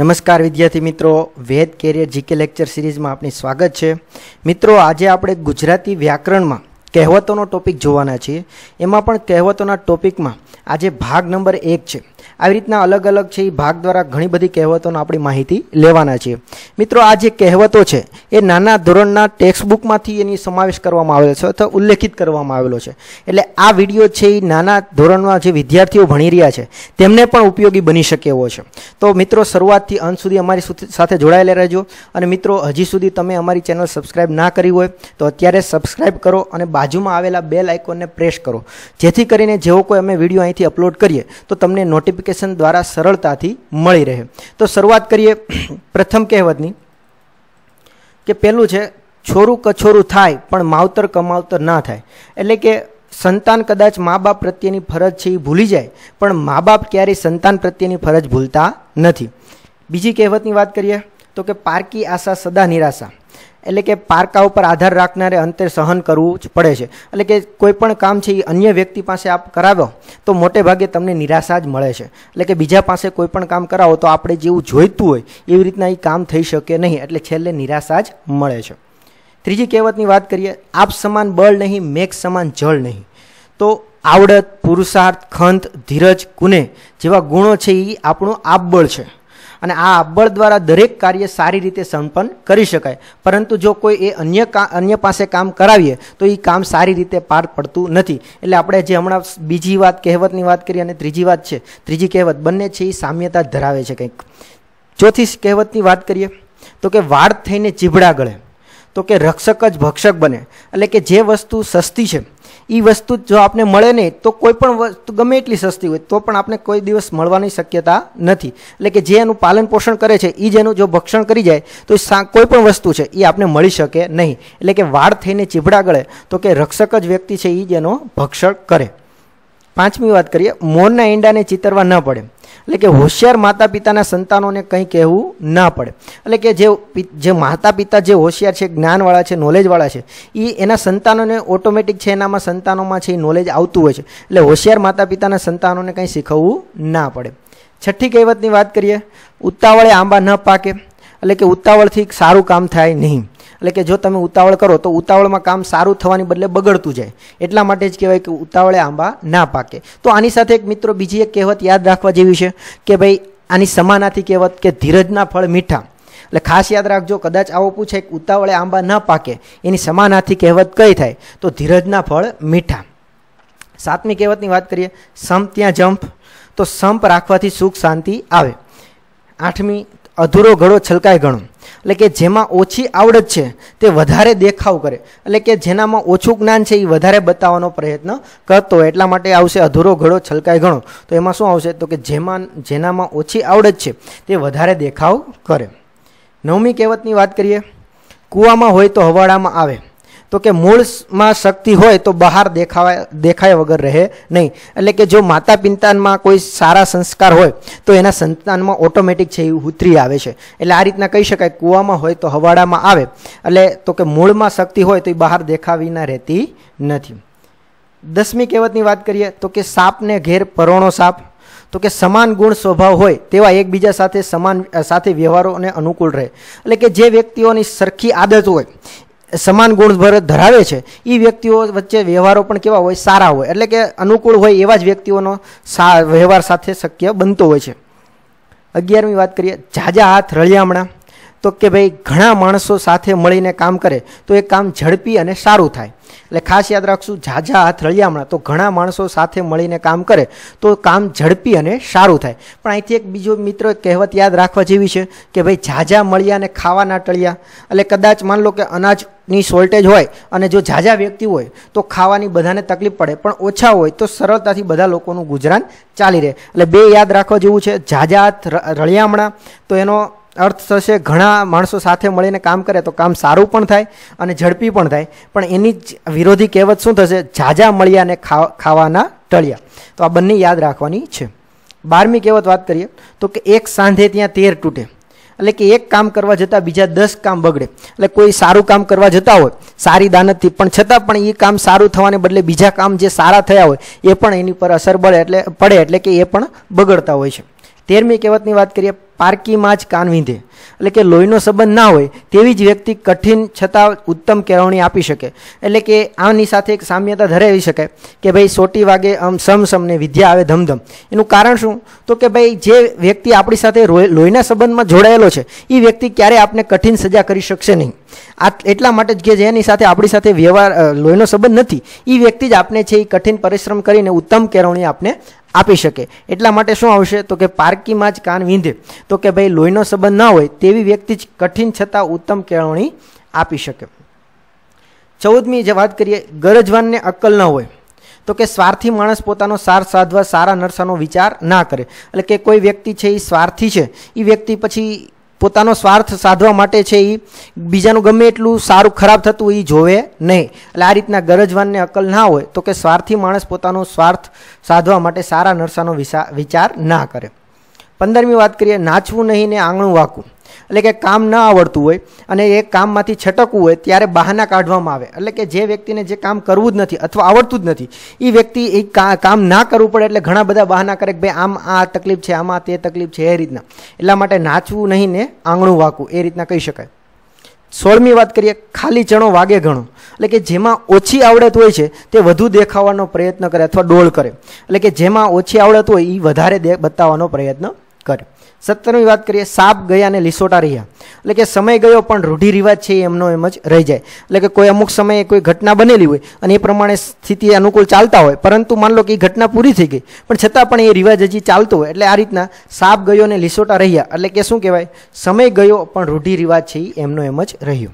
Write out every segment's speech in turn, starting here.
નમસ્કાર વિદ્યાર્થી મિત્રો વેદ કેરિયર જીકે લેક્ચર સિરીઝમાં આપની સ્વાગત છે મિત્રો આજે આપણે ગુજરાતી વ્યાકરણમાં કહેવતોનો ટોપિક જોવાના છીએ એમાં પણ કહેવતોના ટોપિકમાં આજે ભાગ નંબર એક છે આવી રીતના અલગ અલગ છે એ ભાગ દ્વારા ઘણી બધી કહેવતોનો આપણી માહિતી લેવાના છીએ મિત્રો આ જે કહેવતો છે એ નાના ધોરણના ટેક્સબુકમાંથી એની સમાવેશ કરવામાં આવે છે અથવા ઉલ્લેખિત કરવામાં આવેલો છે એટલે આ વિડિયો છે એ નાના ધોરણના જે વિદ્યાર્થીઓ ભણી રહ્યા છે તેમને પણ ઉપયોગી બની શકેવો છે તો મિત્રો શરૂઆતમાં અનસુરી અમારી સાથે જોડાયેલા રહેજો અને મિત્રો હજી સુધી તમે અમારી ચેનલ સબ્સ્ક્રાઇબ ના કરી હોય તો અત્યારે સબ્સ્ક્રાઇબ કરો અને બાજુમાં આવેલા બેલ આઇકન ને પ્રેસ કરો જેથી કરીને જેવો કોઈ અમે વિડિયો અહીંથી અપલોડ કરીએ તો તમને નોટિફિકેશન દ્વારા સરળતાથી મળી રહે તો શરૂઆત કરીએ પ્રથમ કહેવતની કે પેલું છે છોરું કછોરું થાય પણ માવતર કમાવતર ના થાય એટલે કે સંતાન કદાચ માં બાપ પ્રત્યેની ફરજ છે એ ભૂલી જાય પણ માં બાપ ક્યારે સંતાન પ્રત્યેની ફરજ ભૂલતા નથી બીજી કહેવતની વાત કરીએ તો કે પારકી આશા સદા નિરાશા એટલે કે પાર્કા ઉપર આધાર રાખnare અંતર સહન કરવું પડે છે એટલે કે કોઈ પણ કામ છે ઈ અન્ય વ્યક્તિ પાસે આપ કરાવો તો મોટા ભાગે તમને નિરાશ આજ મળે છે એટલે કે બીજા પાસે કોઈ પણ કામ કરાવો તો આપણે જેવું જોઈતું હોય એવી રીતના ઈ કામ થઈ શકે નહીં એટલે છેલે નિરાશ આજ મળે છે ત્રીજી કહેવતની વાત કરીએ આપ સમાન બળ નહીં મેખ સમાન જળ નહીં તો આવડત પુરુષાર્થ ખંત ધીરજ કુને જેવા ગુણો છે ઈ આપણો આપબળ છે અને આ આબળ દ્વારા દરેક કાર્ય સારી રીતે સંપન્ન કરી શકાય પરંતુ જો કોઈ એ અન્ય અન્ય પાસે કામ કરાવીએ તો એ કામ સારી રીતે પાર પડતું નથી એટલે આપણે જે હમણા બીજી વાત કહેવતની વાત કરી અને ત્રીજી વાત છે ત્રીજી કહેવત બનને છે એ સામ્યતા ધરાવે છે કઈક ચોથી કહેવતની વાત કરીએ તો કે વાડ થઈને જીબડા ગળે તો કે રક્ષક જ ભક્ષક બને એટલે કે જે વસ્તુ સસ્તી છે ఈ వస్తువు జవాప్నే మలేనే తో కోయిపన్ వస్తు గమేటిలీ సస్తి హోయ తో పన్ ఆప్నే కోయి దివస్ మల్వా నహీ సకియతా నథీ అంటే కే జేయను పాలన్ పోషణ కరే చే ఈ జేను జో భక్షణ కరి జాయ తో సా కోయిపన్ వస్తు చే ఈ ఆప్నే మలి షకే నహీ అంటే కే వార్ థైనే చిబడా గడ తో కే రక్షక్ జ వ్యక్తి చే ఈ జేనో భక్షణ కరే పాంచ్మీ వాత్ కరియే మోర్ నా ఇండానే చితర్వా న పడే એટલે કે હોશિયાર માતા-પિતાને સંતાનોને કંઈ કહેવું ના પડે એટલે કે જે જે માતા-પિતા જે હોશિયાર છે જ્ઞાનવાળા છે નોલેજવાળા છે ઈ એના સંતાનોને ઓટોમેટિક છે એનામાં સંતાનોમાં છે એ નોલેજ આવતું હોય છે એટલે હોશિયાર માતા-પિતાને સંતાનોને કંઈ શીખવવું ના પડે છઠ્ઠી કહેવતની વાત કરીએ ઉત્તાવળે આંબા ન પાકે એટલે કે ઉત્તાવળથી સારું કામ થાય નહીં એટલે કે જો તમે ઉતાવળ કરો તો ઉતાવળમાં કામ સારું થવાની બદલે બગડતું જાય એટલા માટે જ કહેવાય કે ઉતાવળે આંબા ના પાકે તો આની સાથે એક મિત્રો બીજી એક કહેવત યાદ રાખવા જેવી છે કે ભાઈ આની સમાન આથી કહેવત કે ધીરજ ના ફળ મીઠા એટલે ખાસ યાદ રાખજો કદાચ આવો પૂછે ઉતાવળે આંબા ન પાકે એની સમાન આથી કહેવત કઈ થાય તો ધીરજ ના ફળ મીઠા સાતમી કહેવતની વાત કરીએ સંપ ત્યાં જંપ તો સંપ રાખવાથી સુખ શાંતિ આવે આઠમી અધૂરો ઘડો છલકાય ઘણો એટલે કે જેમાં ઓછી આવડત છે તે વધારે દેખાવ કરે એટલે કે જેનામાં ઓછું જ્ઞાન છે એ વધારે બતાવવાનો પ્રયત્ન કરતો એટલા માટે આવશે અધૂરો ઘડો છલકાય ઘણો તો એમાં શું આવશે તો કે જેના જેનામાં ઓછી આવડત છે તે વધારે દેખાવ કરે નવમી કહેવતની વાત કરીએ કુવામાં હોય તો હવાડામાં આવે તો કે મૂળમાં શક્તિ હોય તો બહાર દેખા દેખાય વગર રહે નહીં એટલે કે જો માતા-પિતાનમાં કોઈ સારા સંસ્કાર હોય તો એના સંતાનમાં ઓટોમેટિક છે એ ઉતરી આવે છે એટલે આ રીતના કહી શકાય કુવામાં હોય તો હવાડામાં આવે એટલે તો કે મૂળમાં શક્તિ હોય તો બહાર દેખા વિના રહેતી નથી દસમી કેવતની વાત કરીએ તો કે સાપને ઘેર પરણો સાપ તો કે સમાન ગુણ સ્વભાવ હોય તેવા એકબીજા સાથે સમાન સાથે વ્યવહારઓને અનુકુલ રહે એટલે કે જે વ્યક્તિઓની સરખી આદત હોય સમાન ગુણભર ધરાવે છે એ વ્યક્તિઓ વચ્ચે વ્યવહારો પણ કેવા હોય સારા હોય એટલે કે અનુકૂળ હોય એવા જ વ્યક્તિઓનો વ્યવહાર સાથે શક્ય બનતો હોય છે અગિયારમી વાત કરીએ ઝાઝા હાથ રળિયામણા તો કે ભાઈ ઘણા માણસો સાથે મળીને કામ કરે તો એક કામ ઝડપી અને સારું થાય એટલે ખાસ યાદ રાખશું જાજા હાથ રળિયામણા તો ઘણા માણસો સાથે મળીને કામ કરે તો કામ ઝડપી અને સારું થાય પણ અહીંથી એક બીજો મિત્રો એક કહેવત યાદ રાખવા જેવી છે કે ભાઈ જાજા મળિયાને ખાવા ના ટળિયા એટલે કદાચ मान લો કે અનાજની વોલ્ટેજ હોય અને જો જાજા વ્યક્તિ હોય તો ખાવાની બધાને તકલીફ પડે પણ ઓછો હોય તો સરળતાથી બધા લોકોનું ગુજરાન ચાલી રહે એટલે બે યાદ રાખવા જેવું છે જાજાત રળિયામણા તો એનો અર્ધ સશય ઘણા માણસો સાથે મળીને કામ કરે તો કામ સારું પણ થાય અને ઝડપી પણ થાય પણ એની વિરોધી કહેવત શું થશે જાજા મળ્યાને ખા ખાવાના ટળ્યા તો આ બનની યાદ રાખવાની છે 12મી કહેવત વાત કરીએ તો કે એક સાંધે ત્યાં 13 તૂટે એટલે કે એક કામ કરવા જતાં બીજા 10 કામ બગડે એટલે કોઈ સારું કામ કરવા જતાં હોય સારી દાનતથી પણ છતાં પણ એ કામ સારું થવાને બદલે બીજા કામ જે સારા થયા હોય એ પણ એની પર અસર બળે એટલે પડે એટલે કે એ પણ બગડતા હોય છે 13મી કહેવતની વાત કરીએ પાર્કીમાંજ કાનવિંદે એટલે કે લોયનો સંબંધ ના હોય તેવી જ વ્યક્તિ કઠિન છતા ઉત્તમ કેરોણી આપી શકે એટલે કે આની સાથે એક સામ્યતા ધરેલી શકે કે ભાઈ સોટી વાગે સમસમ સમને વિદ્યા આવે ધમધમ એનું કારણ શું તો કે ભાઈ જે વ્યક્તિ આપણી સાથે લોયના સંબંધમાં જોડાયેલો છે ઈ વ્યક્તિ ક્યારે આપને કઠિન સજા કરી શકે નહીં આ એટલા માટે જ કે જે આની સાથે આપણી સાથે વ્યવહાર લોયનો સંબંધ નથી ઈ વ્યક્તિ જ આપને છે કઠિન પરિશ્રમ કરીને ઉત્તમ કેરોણી આપને આપી શકે એટલા માટે શું આવશે તો કે પાર્કીમાં જ कान વિંધી તો કે ભાઈ લોયનો સંબંધ ન હોય તેવી વ્યક્તિ જ કઠિન છતા ઉત્તમ કેળવણી આપી શકે 14મી જે વાત કરીએ ગર્જવાન ને અક્કલ ન હોય તો કે સ્વાર્થી માણસ પોતાનો સાર સાધવા સારા નરસાનો વિચાર ના કરે એટલે કે કોઈ વ્યક્તિ છે ઈ સ્વાર્થી છે ઈ વ્યક્તિ પછી પોતાનો સ્વાર્થ સાધવા માટે છે એ બીજાનું ગમે એટલું સારું ખરાબ થતું એ જોવે નહીં એટલે આ રીતના ગરજવાનને અકલ ના હોય તો કે સ્વાર્થી માણસ પોતાનો સ્વાર્થ સાધવા માટે સારા નરસાનો વિચાર ના કરે પંદરમી વાત કરીએ નાચવું નહીં ને આંગણું વાકવું એટલે કે કામ ના આવડતું હોય અને એક કામમાંથી છટકવું હોય ત્યારે બહાના કાઢવામાં આવે એટલે કે જે વ્યક્તિને જે કામ કરવું જ નથી અથવા આવડતું જ નથી ઈ વ્યક્તિ એક કામ ના કરવું પડે એટલે ઘણા બધા બહાના કરે કે ભાઈ આમ આ તકલીફ છે આમાં તે તકલીફ છે એ રીતના એટલા માટે નાચવું નહીં ને આંગણું વાકુ એ રીતના કહી શકાય 16મી વાત કરીએ ખાલી ચણો વાગે ઘણો એટલે કે જેમાં ઓછી આવડત હોય છે તે વધુ દેખાવાનો પ્રયત્ન કરે અથવા ડોળ કરે એટલે કે જેમાં ઓછી આવડત હોય ઈ વધારે દે બતાવવાનો પ્રયત્ન કર 17મી વાત કરીએ સાપ ગયો ને લિસોટા રહ્યા એટલે કે સમય ગયો પણ રૂઢી રિવાજ છે એમનો એમ જ રહી જાય એટલે કે કોઈ અમુક સમયે કોઈ ઘટના બનીલી હોય અને એ પ્રમાણે સ્થિતિ અનુકૂળ ચાલતા હોય પરંતુ मान लो કે એ ઘટના પૂરી થઈ ગઈ પણ છતાં પણ એ રિવાજ હજી ચાલતો હોય એટલે આ રીતના સાપ ગયો ને લિસોટા રહ્યા એટલે કે શું કહેવાય સમય ગયો પણ રૂઢી રિવાજ છે એમનો એમ જ રહ્યો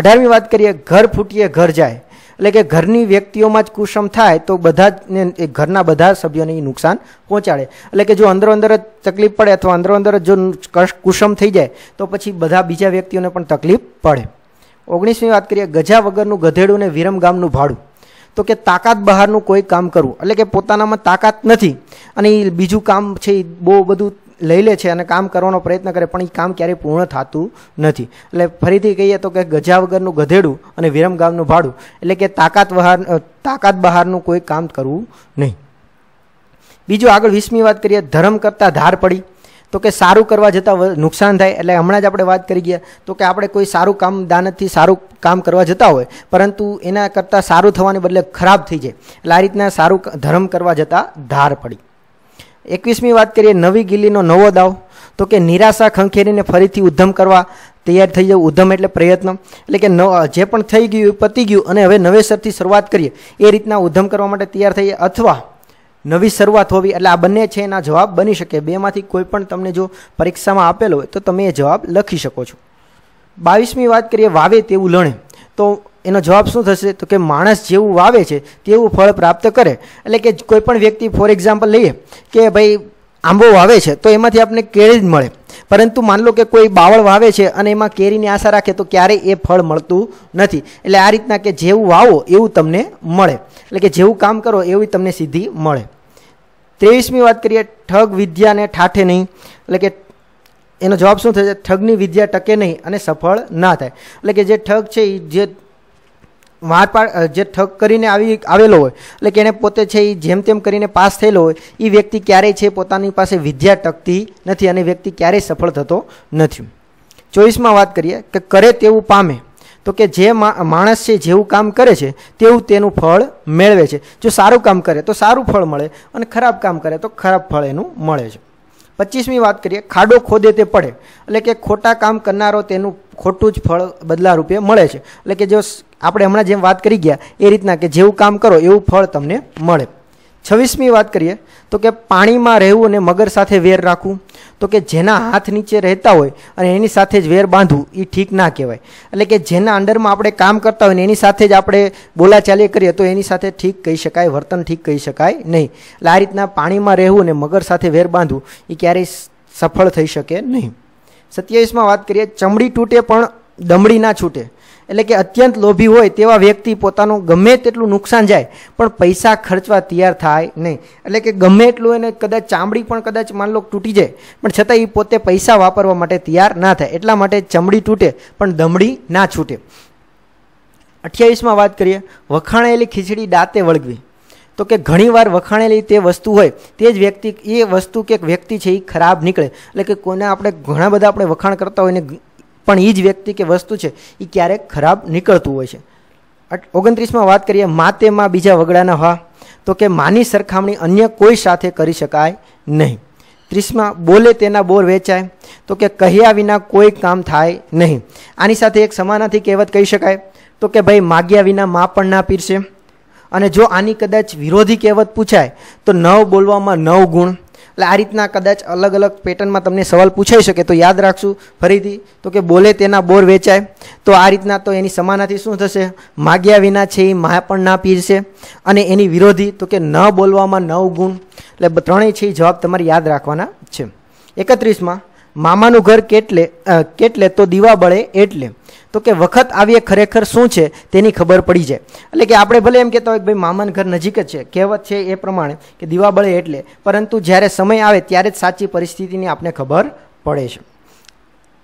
18મી વાત કરીએ ઘર ફૂટીએ ઘર જાય એટલે કે ઘરની વ્યક્તિઓ માં જ કુશમ થાય તો બધા ને એ ઘરના બધા સભ્યો ને નુકસાન પહોંચાડે એટલે કે જો અંદર અંદર તકલીફ પડે અથવા અંદર અંદર જો કુશમ થઈ જાય તો પછી બધા બીજા વ્યક્તિઓને પણ તકલીફ પડે 19મી વાત કરીએ ગજા વગર નું ગધેડું ને વિરમ ગામ નું ભાડું તો કે તાકાત બહાર નું કોઈ કામ करू એટલે કે પોતાના માં તાકાત નથી અને બીજું કામ છે બો બધું લે લે છે અને કામ કરવાનો પ્રયત્ન કરે પણ કામ ક્યારે પૂર્ણ થાતું નથી એટલે ફરીથી કહીએ તો કે ગજા વગરનું ગધેડું અને વિરમ ગામનું ભાડું એટલે કે તાકાત વહાર તાકાત બહારનું કોઈ કામ करू નહીં બીજો આગળ 20મી વાત કરીએ ધર્મ કરતા ધાર પડી તો કે સારું કરવા જતાં નુકસાન થાય એટલે હમણા જ આપણે વાત કરી ગયા તો કે આપણે કોઈ સારું કામ દાનથી સારું કામ કરવા જતાં હોય પરંતુ એના કરતાં સારું થવાને બદલે ખરાબ થઈ જાય એટલે આ રીતના સારું ધર્મ કરવા જતાં ધાર પડી 21મી વાત કરીએ નવી ギ લીનો નવો દાવ તો કે નિરાશા ખંખેરીને ફરીથી ઉદ્ધમ કરવા તૈયાર થઈ જવું ઉદ્ધમ એટલે પ્રયત્ન એટલે કે જે પણ થઈ ગયું પડી ગયું અને હવે નવેસરથી શરૂઆત કરીએ એ રીતના ઉદ્ધમ કરવા માટે તૈયાર થઈએ अथवा નવી શરૂઆત હોવી એટલે આ બંને છે એના જવાબ બની શકે બેમાંથી કોઈ પણ તમે જો પરીક્ષામાં આપેલ હોય તો તમે જવાબ લખી શકો છો 22મી વાત કરીએ વાવે તેવું લણે તો એનો જવાબ શું થશે તો કે માણસ જેવું વાવે છે તેવું ફળ પ્રાપ્ત કરે એટલે કે કોઈ પણ વ્યક્તિ ફોર એક્ઝામ્પલ લઈએ કે ભાઈ આંબો વાવે છે તો એમાંથી આપણે કેરી જ મળે પરંતુ मान लो કે કોઈ બાવળ વાવે છે અને એમાં કેરીની આશા રાખે તો ક્યારેય એ ફળ મળતું નથી એટલે આ રીતના કે જેવું વાવો એવું તમને મળે એટલે કે જેવું કામ કરો એવું તમને સીધી મળે 23મી વાત કરીએ ઠગ વિદ્યાને ઠાઠે નહીં એટલે કે એનો જવાબ શું થશે ઠગની વિદ્યા ટકે નહીં અને સફળ ના થાય એટલે કે જે ઠગ છે જે માર પર જે ઠગ કરીને આવી આવેલો હોય એટલે કે એને પોતે છે ઈ જેમ તેમ કરીને પાસ થયેલો હોય ઈ વ્યક્તિ ક્યારેય છે પોતાની પાસે વિદ્યા ટકતી નથી અને વ્યક્તિ ક્યારેય સફળ થતો નથી 24 માં વાત કરીએ કે કરે તેવું પામે તો કે જે માણસ છે જેવું કામ કરે છે તેવું તેનું ફળ મળવે છે જો સારું કામ કરે તો સારું ફળ મળે અને ખરાબ કામ કરે તો ખરાબ ફળ એનું મળે 25મી વાત કરીએ ખાડો ખોદેતે પડે એટલે કે ખોટા કામ કરનારો તેનુ ખોટું જ ફળ બદલા રૂપે મળે છે એટલે કે જો આપણે હમણાં જે વાત કરી ગયા એ રીતના કે જેવું કામ કરો એવું ફળ તમને મળે 26મી વાત કરીએ તો કે પાણીમાં રહેવું અને મગર સાથે વેર રાખવું તો કે જેના હાથ નીચે રહેતા હોય અને એની સાથે જ વેર બાંધું એ ઠીક ના કહેવાય એટલે કે જેના અન્ડરમાં આપણે કામ કરતા હોય ને એની સાથે જ આપણે બોલાચાલી કરીએ તો એની સાથે ઠીક કહી શકાય વર્તન ઠીક કહી શકાય નહીં એટલે આ રીતના પાણીમાં રહેવું અને મગર સાથે વેર બાંધું એ ક્યારેય સફળ થઈ શકે નહીં 27 માં વાત કરીએ ચામડી તૂટે પણ દમડી ના છૂટે એટલે કે અત્યંત લોભી હોય તેવા વ્યક્તિ પોતાનું ગમે તેટલું નુકસાન જાય પણ પૈસા ખર્ચવા તૈયાર થાય નહીં એટલે કે ગમે એટલું એને કદાચ ચામડી પણ કદાચ માન લો તૂટી જાય પણ છતાંય પોતે પૈસા વાપરવા માટે તૈયાર ના થાય એટલા માટે ચામડી તૂટે પણ દમડી ના છૂટે 28 માં વાત કરીએ વખાણેલી ખીચડી દાતે વળગવી તો કે ઘણીવાર વખાણેલી તે વસ્તુ હોય તેજ વ્યક્તિ એ વસ્તુ કે એક વ્યક્તિ છે ઈ ખરાબ નીકળે એટલે કે કોને આપણે ઘણા બધા આપણે વખાણ કરતા હોઈએને પણ ઈજ વ્યક્તિ કે વસ્તુ છે ઈ ક્યારે ખરાબ નિકળતું હોય છે 29 માં વાત કરીએ માતેમાં બીજા વગડાના વા તો કે માની સરખામણી અન્ય કોઈ સાથે કરી શકાય નહીં 30 માં બોલે તેના બોર વેચાય તો કે કહ્યા વિના કોઈ કામ થાય નહીં આની સાથે એક સમાનથી કહેવત કહી શકાય તો કે ભાઈ માગ્યા વિના માપણ ના પીરશે અને જો આની કદાચ વિરોધી કહેવત પૂછાય તો ન બોલવામાં નવ ગુણ લા આ રીતના કદાચ અલગ અલગ પેટર્ન માં તમને સવાલ પૂછાઈ શકે તો યાદ રાખજો ફરીથી તો કે બોલે તેના બોર વેચાય તો આ રીતના તો એની સમનાતી શું થશે માંગ્યા વિના છે એ મહાપર્ણ ના પીર છે અને એની વિરોધી તો કે ન બોલવામાં નવ ગુણ એટલે ત્રણે છે એ જવાબ તમારે યાદ રાખવાના છે 31 માં મામાનું ઘર કેટલે કેટલે તો દીવા બળે એટલે તો કે વખત આવ્યે ખરેખર શું છે તેની ખબર પડી જાય એટલે કે આપણે ભલે એમ કહેતા હોય કે ભાઈ મામનગર નજીક જ છે કહેવત છે એ પ્રમાણે કે દિવાબળે એટલે પરંતુ જ્યારે સમય આવે ત્યારે જ સાચી પરિસ્થિતિની આપને ખબર પડે છે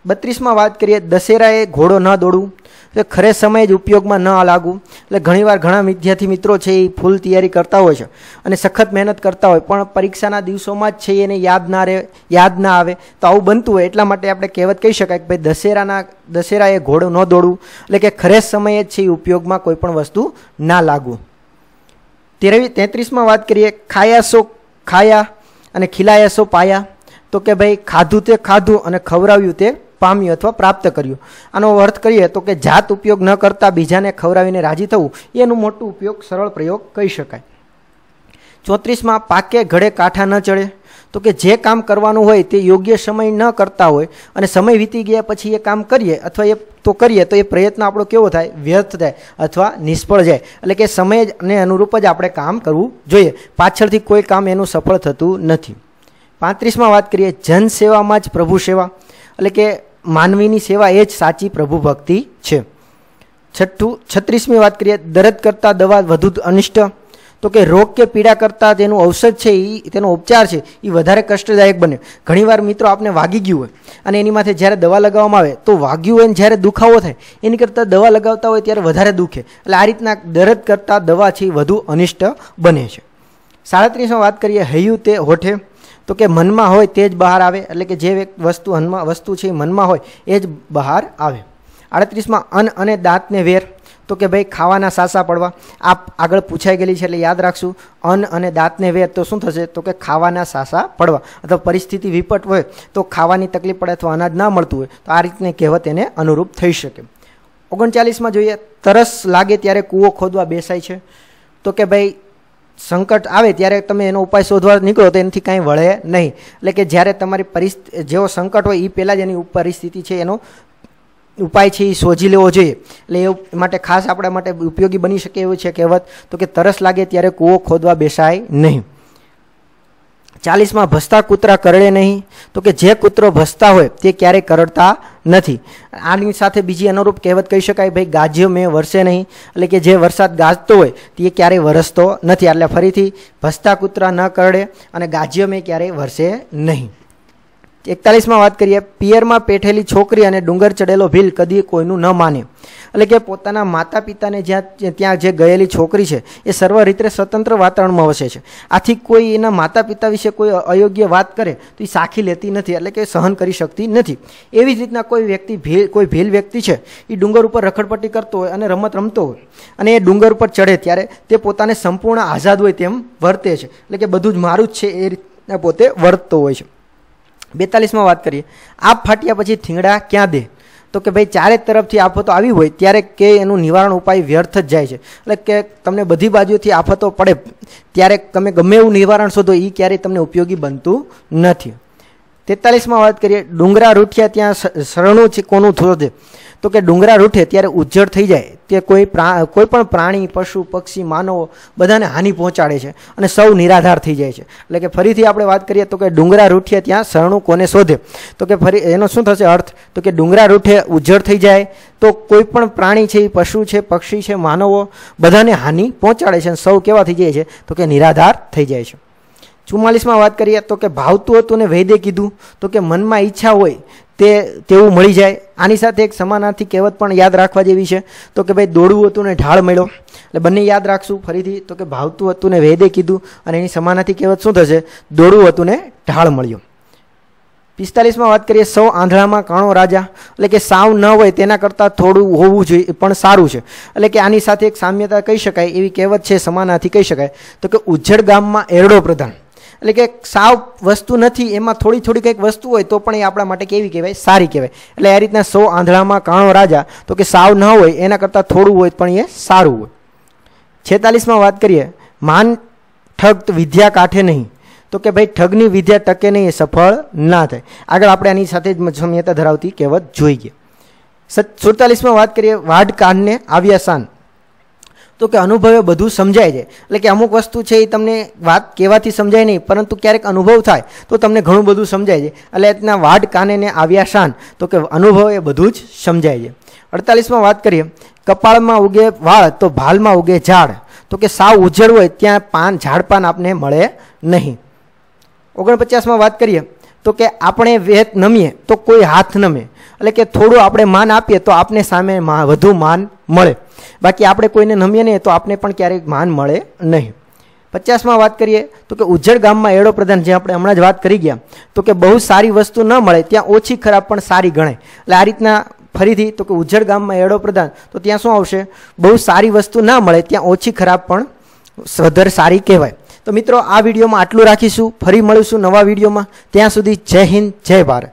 બત્રીસમાં વાત કરીએ દશેરાએ ઘોડો ન દોડવું એટલે ખરે સમયે જ ઉપયોગમાં ન લાગવું એટલે ઘણીવાર ઘણા વિદ્યાર્થી મિત્રો છે એ ફૂલ તૈયારી કરતા હોય છે અને સખત મહેનત કરતા હોય પણ પરીક્ષાના દિવસોમાં જ છે એને યાદ ના રહે યાદ ના આવે તો આવું બનતું હોય એટલા માટે આપણે કહેવત કહી શકાય કે ભાઈ દશેરાના દશેરાએ ઘોડો ન દોડવું એટલે કે ખરે સમયે જ છે એ ઉપયોગમાં કોઈ પણ વસ્તુ ના લાગવું તેરવી તેત્રીસમાં વાત કરીએ ખાયા ખાયા અને ખીલાયા સો પાયા તો કે ભાઈ ખાધું તે ખાધું અને ખવરાવ્યું તે пами अथवा प्राप्त કર્યું આનો અર્થ કરીએ તો કે જાત ઉપયોગ ન કરતા બીજાને ખવરાવીને રાજી થઉ એનું મોટું ઉપયોગ સરળ પ્રયોગ કરી શકાય 34 માં પાકે ઘડે કાઠા ન ચડે તો કે જે કામ કરવાનું હોય તે યોગ્ય સમય ન કરતા હોય અને સમય વીતી ગયા પછી એ કામ કરીએ અથવા એ તો કરીએ તો એ પ્રયત્ન આપણો કેવો થાય વ્યર્થ થાય અથવા નિષ્ફળ જાય એટલે કે સમયને અનુરૂપ જ આપણે કામ કરવું જોઈએ પાછળથી કોઈ કામ એનું સફળ થતું નથી 35 માં વાત કરીએ જન સેવા માં જ પ્રભુ સેવા એટલે કે मानवीय सेवा एच साची प्रभु भक्ति छे छट्टू 36મી વાત કરીએ درد કરતા દવા વધુ અનિષ્ટ તો કે રોગ કે પીડા કરતા જેનું ઔષધ છે ઈ તેનો ઉપચાર છે ઈ વધારે કષ્ટદાયક બને ઘણીવાર મિત્રો આપણે વાગી ગયું અને એની માથે જ્યારે દવા લગાવવામાં આવે તો વાગ્યું અને જ્યારે દુખાવો થાય એની કરતા દવા લગાવતા હોય ત્યારે વધારે દુખે એટલે આ રીતના درد કરતા દવા છે ઈ વધુ અનિષ્ટ બને છે 37 માં વાત કરીએ હયુ તે હોઠે તો કે મનમાં હોય તેજ બહાર આવે એટલે કે જે વે વસ્તુ હનમાં વસ્તુ છે મનમાં હોય એ જ બહાર આવે 38 માં અન અને દાંતને વેર તો કે ભાઈ ખાવાના સાસા પડવા આપ આગળ પૂછાઈ गेली છે એટલે યાદ રાખશું અન અને દાંતને વેર તો શું થશે તો કે ખાવાના સાસા પડવા એટલે પરિસ્થિતિ વિપટ હોય તો ખાવાની તકલીફ પડે અથવા આનાજ ન મળતું હોય તો આ રીતે કહેવત એને અનુરૂપ થઈ શકે 39 માં જોઈએ તરસ લાગે ત્યારે કૂવો ખોદવા બેસાય છે તો કે ભાઈ સંકટ આવે ત્યારે તમે એનો ઉપાય શોધવા નીકળો તો એનાથી કાંઈ વળે નહીં એટલે કે જ્યારે તમારી પરિસ્થિતિ જેવો સંકટ હોય એ પહેલાં જ એની પરિસ્થિતિ છે એનો ઉપાય છે એ શોધી લેવો જોઈએ એટલે એ માટે ખાસ આપણા માટે ઉપયોગી બની શકે એવું છે કહેવત તો કે તરસ લાગે ત્યારે કૂવો ખોદવા બેસાય નહીં ચાલીસમાં ભસતા કૂતરા કરડે નહીં તો કે જે કૂતરો ભસતા હોય તે ક્યારેય કરડતા નથી આની સાથે બીજી અનુરૂપ કહેવત કહી શકાય ભાઈ ગાજ્યો મેં વરસે નહીં એટલે કે જે વરસાદ ગાજતો હોય તે ક્યારેય વરસતો નથી એટલે ફરીથી ભસતા કૂતરા ન કરડે અને ગાજ્યો મેં ક્યારેય વરસે નહીં 41 માં વાત કરીએ પિયરમાં પેઠેલી છોકરી અને ડુંગર ચડેલો ભિલ કદી કોઈનું ન માને એટલે કે પોતાના માતા-પિતાને જ્યાં ત્યાં જે ગયેલી છોકરી છે એ સર્વરિત્રે સ્વતંત્ર વાતાવરણમાં વસે છે આથી કોઈ એના માતા-પિતા વિશે કોઈ અયોગ્ય વાત કરે તો એ સાખી લેતી નથી એટલે કે સહન કરી શકતી નથી એવી જ રીતના કોઈ વ્યક્તિ ભિલ કોઈ ભિલ વ્યક્તિ છે એ ડુંગર ઉપર રખડપટ્ટી કરતો હોય અને રમમટમતો અને ડુંગર ઉપર ચડે ત્યારે તે પોતાને સંપૂર્ણ આઝાદ હોય તેમ વર્તે છે એટલે કે બધું જ મારું જ છે એ રીતના પોતે વર્તો હોય છે 42 માં વાત કરીએ આ ફાટિયા પછી ઠિંગડા ક્યાં દે તો કે ભાઈ ચારે તરફથી આફો તો આવી હોય ત્યારે કે એનું નિવારણ ઉપાય વ્યર્થ જ જાય છે એટલે કે તમને બધી બાજુથી આફતો પડે ત્યારે તમે ગમે એવું નિવારણ સોદો ઈ ક્યારેય તમને ઉપયોગી બનતું નથી 43 માં વાત કરીએ ડુંગરા રૂઠ્યા ત્યાં શરણો ચીકોનું ધોધ તો કે ડુંગરા રૂઠે ત્યારે ઉદ્ધળ થઈ જાય કે કોઈ કોઈ પણ પ્રાણી પશુ પક્ષી માનવો બધાને હાની પહોંચાડે છે અને સૌ નિરાધાર થઈ જાય છે એટલે કે ફરીથી આપણે વાત કરીએ તો કે ડુંગરા રૂઠ્યા ત્યાં શરણું કોને સોધે તો કે ફરી એનો શું થશે અર્થ તો કે ડુંગરા રૂઠે ઉદ્ધળ થઈ જાય તો કોઈ પણ પ્રાણી છે એ પશુ છે પક્ષી છે માનવો બધાને હાની પહોંચાડે છે અને સૌ કેવા થઈ જાય છે તો કે નિરાધાર થઈ જાય છે 44 માં વાત કરીએ તો કે ભાવતું હતું ને વૈદે કીધું તો કે મનમાં ઈચ્છા હોય તે તેવું મળી જાય આની સાથે એક સમાન આથી કહેવત પણ યાદ રાખવા જેવી છે તો કે ભાઈ દોડવું હતું ને ઢાળ મળ્યો એટલે બને યાદ રાખશું ફરીથી તો કે ભાવતું હતું ને વેદે કીધું અને એની સમાન આથી કહેવત શું થશે દોડવું હતું ને ઢાળ મળ્યો 45 માં વાત કરીએ સૌ આંધળામાં કણો રાજા એટલે કે સાવ ન હોય તેના કરતાં થોડું હોવું જોઈએ પણ સારું છે એટલે કે આની સાથે એક સામ્યતા કહી શકાય એવી કહેવત છે સમાન આથી કહી શકાય તો કે ઉઝળ ગામમાં એરડો પ્રધાન એટલે કે સાવ વસ્તુ નથી એમાં થોડી થોડી કઈક વસ્તુ હોય તો પણ એ આપણા માટે કેવી કહેવાય સારી કહેવાય એટલે આ રીતના સો આંધળામાં કણો રાજા તો કે સાવ ન હોય એના કરતાં થોડું હોય તો પણ એ સારું હોય 46 માં વાત કરીએ માન ઠગ વિદ્યા કાઠે નહીં તો કે ભાઈ ઠગની વિદ્યા ટકે નહીં સફળ ના થાય આગર આપણે આની સાથે જ સમજણ એતા ધરાવતી કહેવત જોઈએ 47 માં વાત કરીએ વાડ કાનને આવિયાસાન તો કે અનુભવે બધું સમજાય છે એટલે કે અમુક વસ્તુ છે એ તમને વાત કેવાથી સમજાય નહીં પરંતુ ક્યારેક અનુભવ થાય તો તમને ઘણું બધું સમજાય છે એટલેતના વાડ કાનેને આવ્યાશાન તો કે અનુભવે બધું જ સમજાય છે 48 માં વાત કરીએ કપાળમાં ઉગે વાડ તો ભાલમાં ઉગે ઝાડ તો કે સાવ ઉઝળ હોય ત્યાં પાન ઝાડપાન આપને મળે નહીં 49 માં વાત કરીએ તો કે આપણે વેત નમીએ તો કોઈ હાથ નમે એટલે કે થોડું આપણે માન આપીએ તો આપને સામે વધુ માન મળે બાકી આપણે કોઈને નમ્યા નહી તો આપને પણ ક્યારેય માન મળે નહીં 50 માં વાત કરીએ તો કે ઉઝળ ગામમાં એડો પ્રધાન જે આપણે હમણાં જ વાત કરી ગયા તો કે બહુ સારી વસ્તુ ન મળે ત્યાં ઓછી ખરાબ પણ સારી ગણે એટલે આ રીતના ફરીથી તો કે ઉઝળ ગામમાં એડો પ્રધાન તો ત્યાં શું આવશે બહુ સારી વસ્તુ ના મળે ત્યાં ઓછી ખરાબ પણ સધર સારી કહેવાય તો મિત્રો આ વિડિયોમાં આટલું રાખીશું ફરી મળશું નવા વિડિયોમાં ત્યાં સુધી જય હિન્દ જય ભારત